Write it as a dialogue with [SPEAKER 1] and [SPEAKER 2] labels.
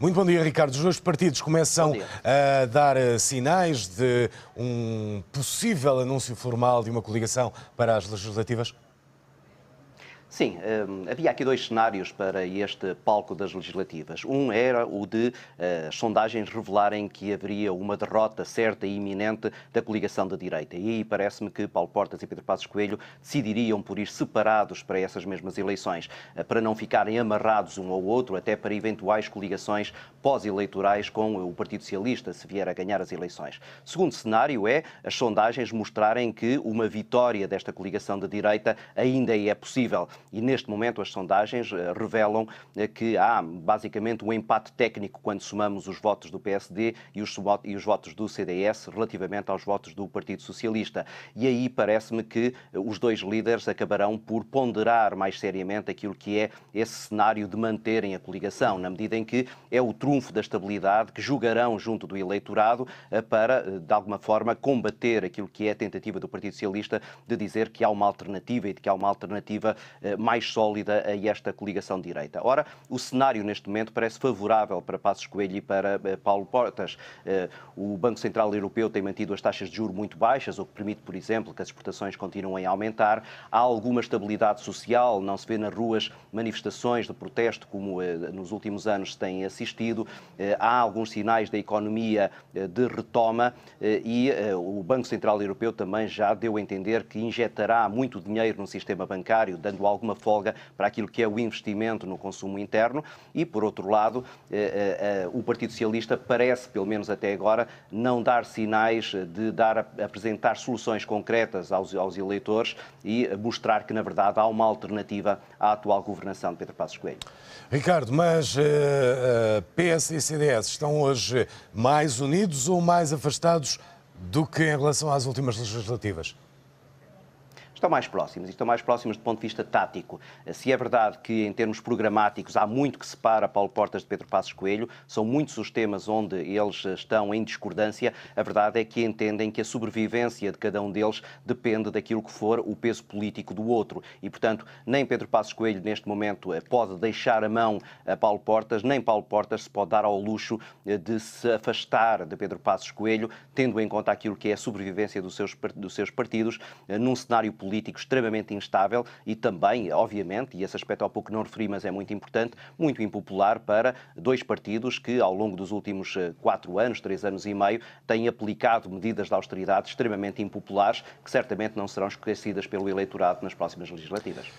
[SPEAKER 1] Muito bom dia, Ricardo. Os dois partidos começam a dar eh, sinais de um possível anúncio formal de uma coligação para as legislativas?
[SPEAKER 2] Sim, eh, havia aqui dois cenários para este palco das legislativas. Um era o de as eh, sondagens revelarem que haveria uma derrota certa e iminente da coligação da direita. E parece-me que Paulo Portas e Pedro Passos Coelho decidiriam por ir separados para essas mesmas eleições, eh, para não ficarem amarrados um ao outro, até para eventuais coligações pós-eleitorais com o Partido Socialista, se vier a ganhar as eleições. Segundo cenário é as sondagens mostrarem que uma vitória desta coligação da direita ainda é possível e neste momento as sondagens eh, revelam eh, que há basicamente um empate técnico quando somamos os votos do PSD e os, e os votos do CDS relativamente aos votos do Partido Socialista. E aí parece-me que eh, os dois líderes acabarão por ponderar mais seriamente aquilo que é esse cenário de manterem a coligação, na medida em que é o trunfo da estabilidade que julgarão junto do eleitorado para, de alguma forma, combater aquilo que é a tentativa do Partido Socialista de dizer que há uma alternativa e de que há uma alternativa eh, mais sólida a esta coligação direita. Ora, o cenário neste momento parece favorável para Passos Coelho e para eh, Paulo Portas. Eh, o Banco Central Europeu tem mantido as taxas de juro muito baixas, o que permite, por exemplo, que as exportações continuem a aumentar. Há alguma estabilidade social, não se vê nas ruas manifestações de protesto como nos últimos anos se tem assistido. Há alguns sinais da economia de retoma e o Banco Central Europeu também já deu a entender que injetará muito dinheiro no sistema bancário, dando algum alguma folga para aquilo que é o investimento no consumo interno e, por outro lado, eh, eh, eh, o Partido Socialista parece, pelo menos até agora, não dar sinais de dar, apresentar soluções concretas aos, aos eleitores e mostrar que, na verdade, há uma alternativa à atual governação de Pedro Passos Coelho.
[SPEAKER 1] Ricardo, mas uh, uh, PS e CDS estão hoje mais unidos ou mais afastados do que em relação às últimas legislativas?
[SPEAKER 2] estão mais próximos estão mais próximos do ponto de vista tático. Se é verdade que, em termos programáticos, há muito que separa Paulo Portas de Pedro Passos Coelho, são muitos os temas onde eles estão em discordância, a verdade é que entendem que a sobrevivência de cada um deles depende daquilo que for o peso político do outro. E, portanto, nem Pedro Passos Coelho, neste momento, eh, pode deixar a mão a Paulo Portas, nem Paulo Portas se pode dar ao luxo eh, de se afastar de Pedro Passos Coelho, tendo em conta aquilo que é a sobrevivência dos seus, dos seus partidos eh, num cenário político político extremamente instável e também, obviamente, e esse aspecto há pouco não referi, mas é muito importante, muito impopular para dois partidos que, ao longo dos últimos eh, quatro anos, três anos e meio, têm aplicado medidas de austeridade extremamente impopulares que certamente não serão esquecidas pelo eleitorado nas próximas legislativas.